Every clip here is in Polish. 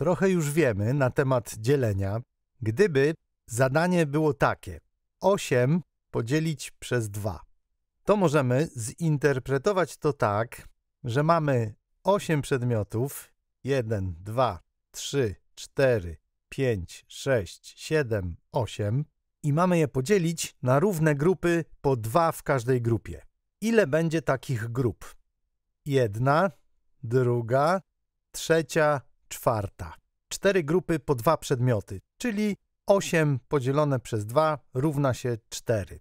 Trochę już wiemy na temat dzielenia. Gdyby zadanie było takie: 8 podzielić przez 2, to możemy zinterpretować to tak, że mamy 8 przedmiotów 1, 2, 3, 4, 5, 6, 7, 8 i mamy je podzielić na równe grupy po 2 w każdej grupie. Ile będzie takich grup? Jedna, druga, trzecia, czwarta. Cztery grupy po dwa przedmioty, czyli 8 podzielone przez 2 równa się 4.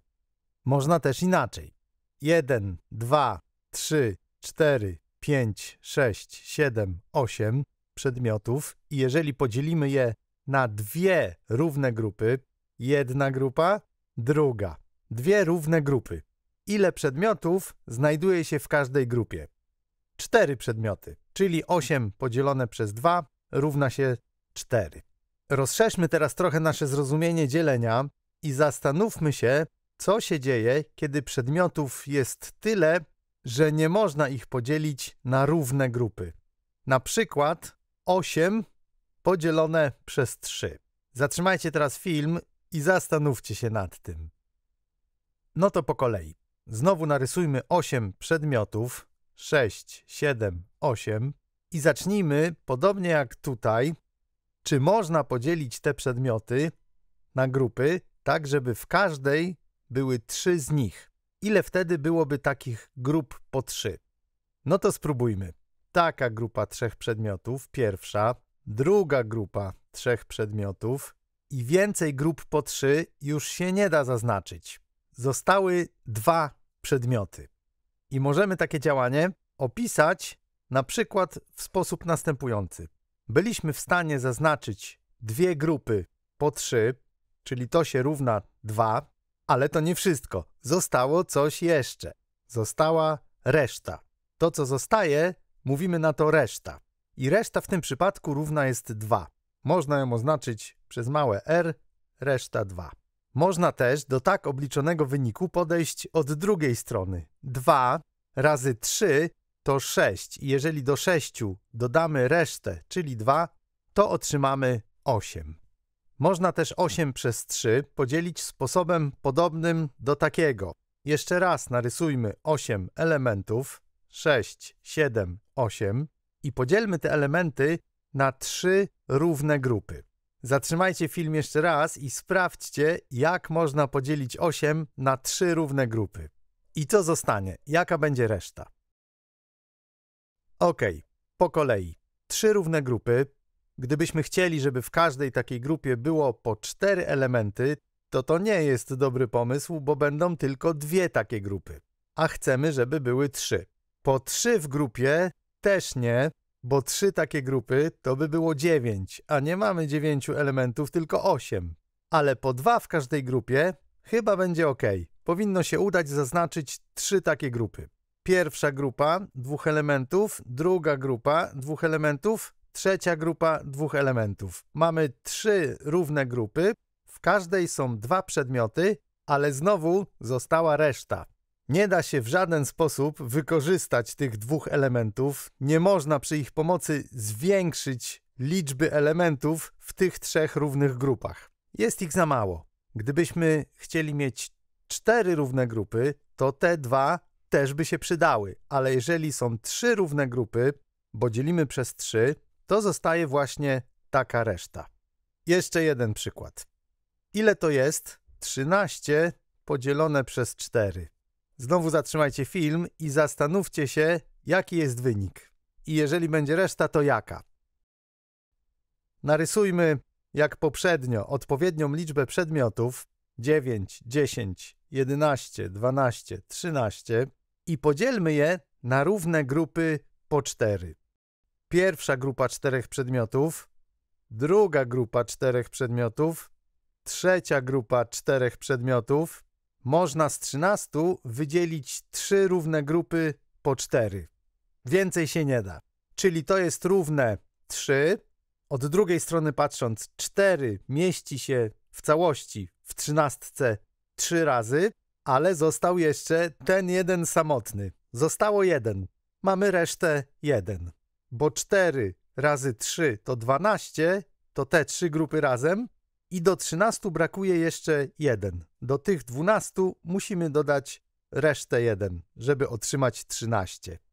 Można też inaczej. 1, 2, 3, 4, 5, 6, 7, 8 przedmiotów i jeżeli podzielimy je na dwie równe grupy, jedna grupa, druga, dwie równe grupy. Ile przedmiotów znajduje się w każdej grupie? Cztery przedmioty czyli 8 podzielone przez 2 równa się 4. Rozszerzmy teraz trochę nasze zrozumienie dzielenia i zastanówmy się, co się dzieje, kiedy przedmiotów jest tyle, że nie można ich podzielić na równe grupy. Na przykład 8 podzielone przez 3. Zatrzymajcie teraz film i zastanówcie się nad tym. No to po kolei. Znowu narysujmy 8 przedmiotów, 6, 7, 8 i zacznijmy, podobnie jak tutaj, czy można podzielić te przedmioty na grupy, tak żeby w każdej były trzy z nich. Ile wtedy byłoby takich grup po trzy? No to spróbujmy. Taka grupa trzech przedmiotów, pierwsza, druga grupa trzech przedmiotów i więcej grup po trzy już się nie da zaznaczyć. Zostały dwa przedmioty. I możemy takie działanie opisać na przykład w sposób następujący. Byliśmy w stanie zaznaczyć dwie grupy po 3, czyli to się równa 2, ale to nie wszystko. Zostało coś jeszcze. Została reszta. To, co zostaje, mówimy na to reszta. I reszta w tym przypadku równa jest 2. Można ją oznaczyć przez małe r, reszta 2. Można też do tak obliczonego wyniku podejść od drugiej strony. 2 razy 3 to 6 i jeżeli do 6 dodamy resztę, czyli 2, to otrzymamy 8. Można też 8 przez 3 podzielić sposobem podobnym do takiego. Jeszcze raz narysujmy 8 elementów 6, 7, 8 i podzielmy te elementy na 3 równe grupy. Zatrzymajcie film jeszcze raz i sprawdźcie, jak można podzielić 8 na 3 równe grupy. I co zostanie? Jaka będzie reszta? Ok, po kolei. Trzy równe grupy. Gdybyśmy chcieli, żeby w każdej takiej grupie było po cztery elementy, to to nie jest dobry pomysł, bo będą tylko dwie takie grupy. A chcemy, żeby były trzy. Po trzy w grupie też nie, bo trzy takie grupy to by było dziewięć, a nie mamy dziewięciu elementów, tylko osiem. Ale po dwa w każdej grupie chyba będzie ok. Powinno się udać zaznaczyć trzy takie grupy. Pierwsza grupa dwóch elementów, druga grupa dwóch elementów, trzecia grupa dwóch elementów. Mamy trzy równe grupy, w każdej są dwa przedmioty, ale znowu została reszta. Nie da się w żaden sposób wykorzystać tych dwóch elementów. Nie można przy ich pomocy zwiększyć liczby elementów w tych trzech równych grupach. Jest ich za mało. Gdybyśmy chcieli mieć cztery równe grupy, to te dwa też by się przydały, ale jeżeli są trzy równe grupy, bo dzielimy przez trzy, to zostaje właśnie taka reszta. Jeszcze jeden przykład. Ile to jest 13 podzielone przez 4? Znowu zatrzymajcie film i zastanówcie się, jaki jest wynik. I jeżeli będzie reszta, to jaka. Narysujmy, jak poprzednio, odpowiednią liczbę przedmiotów 9, 10, 11, 12, 13 i podzielmy je na równe grupy po 4. Pierwsza grupa czterech przedmiotów, druga grupa czterech przedmiotów, trzecia grupa czterech przedmiotów, można z 13 wydzielić 3 równe grupy po 4. Więcej się nie da. Czyli to jest równe 3. Od drugiej strony patrząc, 4 mieści się w całości w 13 3 razy, ale został jeszcze ten jeden samotny. Zostało 1. Mamy resztę 1. Bo 4 razy 3 to 12, to te 3 grupy razem i do 13 brakuje jeszcze jeden. Do tych 12 musimy dodać resztę 1, żeby otrzymać 13.